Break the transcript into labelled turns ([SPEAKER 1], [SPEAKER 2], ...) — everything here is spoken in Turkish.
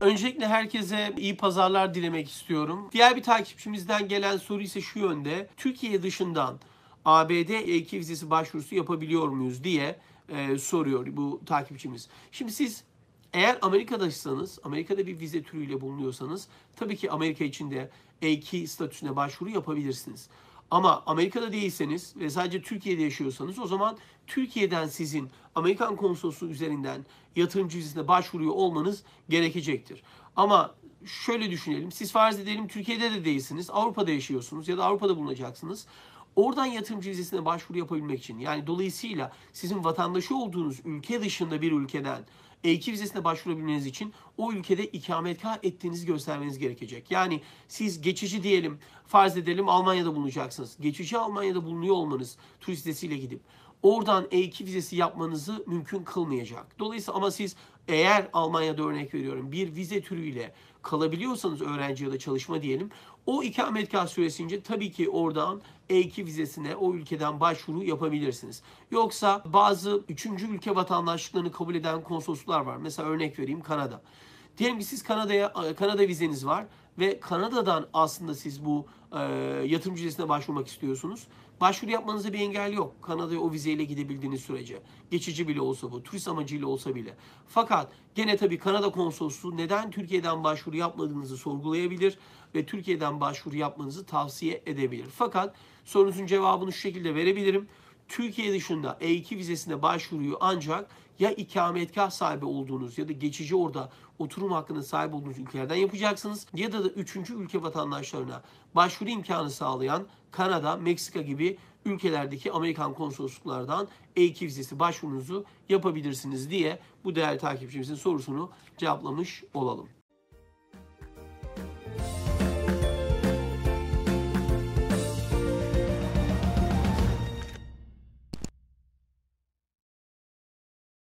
[SPEAKER 1] Öncelikle herkese iyi pazarlar dilemek istiyorum. Diğer bir takipçimizden gelen soru ise şu yönde. Türkiye dışından ABD EK vizesi başvurusu yapabiliyor muyuz diye e, soruyor bu takipçimiz. Şimdi siz eğer Amerika'daysanız, Amerika'da bir vize türüyle bulunuyorsanız tabii ki Amerika içinde E2 statüsüne başvuru yapabilirsiniz. Ama Amerika'da değilseniz ve sadece Türkiye'de yaşıyorsanız o zaman Türkiye'den sizin Amerikan konsolosluğu üzerinden yatırım cüzdesine başvuruyor olmanız gerekecektir. Ama şöyle düşünelim. Siz farz edelim Türkiye'de de değilsiniz. Avrupa'da yaşıyorsunuz ya da Avrupa'da bulunacaksınız. Oradan yatırımcı vizesine başvuru yapabilmek için yani dolayısıyla sizin vatandaşı olduğunuz ülke dışında bir ülkeden E2 vizesine başvurabilmeniz için o ülkede ikametgah ettiğinizi göstermeniz gerekecek. Yani siz geçici diyelim farz edelim Almanya'da bulunacaksınız. Geçici Almanya'da bulunuyor olmanız turist vizesiyle gidip oradan E2 vizesi yapmanızı mümkün kılmayacak. Dolayısıyla ama siz eğer Almanya'da örnek veriyorum bir vize türüyle kalabiliyorsanız öğrenci ya da çalışma diyelim. O ikametgah süresince tabii ki oradan E2 vizesine o ülkeden başvuru yapabilirsiniz. Yoksa bazı üçüncü ülke vatandaşlıklarını kabul eden konsolosluklar var. Mesela örnek vereyim Kanada. Diyelim ki siz Kanada'ya Kanada vizeniz var ve Kanada'dan aslında siz bu e, yatırım vizesine başvurmak istiyorsunuz. Başvuru yapmanıza bir engel yok. Kanada'ya o vizeyle gidebildiğiniz sürece. Geçici bile olsa bu. Turist amacıyla olsa bile. Fakat gene tabii Kanada konsolosluğu neden Türkiye'den başvuru yapmadığınızı sorgulayabilir ve Türkiye'den başvuru yapmanızı tavsiye edebilir. Fakat sorunuzun cevabını şu şekilde verebilirim. Türkiye dışında E2 vizesine başvuruyu ancak ya ikametgah sahibi olduğunuz ya da geçici orada oturum hakkına sahip olduğunuz ülkelerden yapacaksınız ya da da üçüncü ülke vatandaşlarına başvuru imkanı sağlayan Kanada, Meksika gibi ülkelerdeki Amerikan konsolosluklardan E2 vizesi başvurunuzu yapabilirsiniz diye bu değerli takipçimizin sorusunu cevaplamış olalım.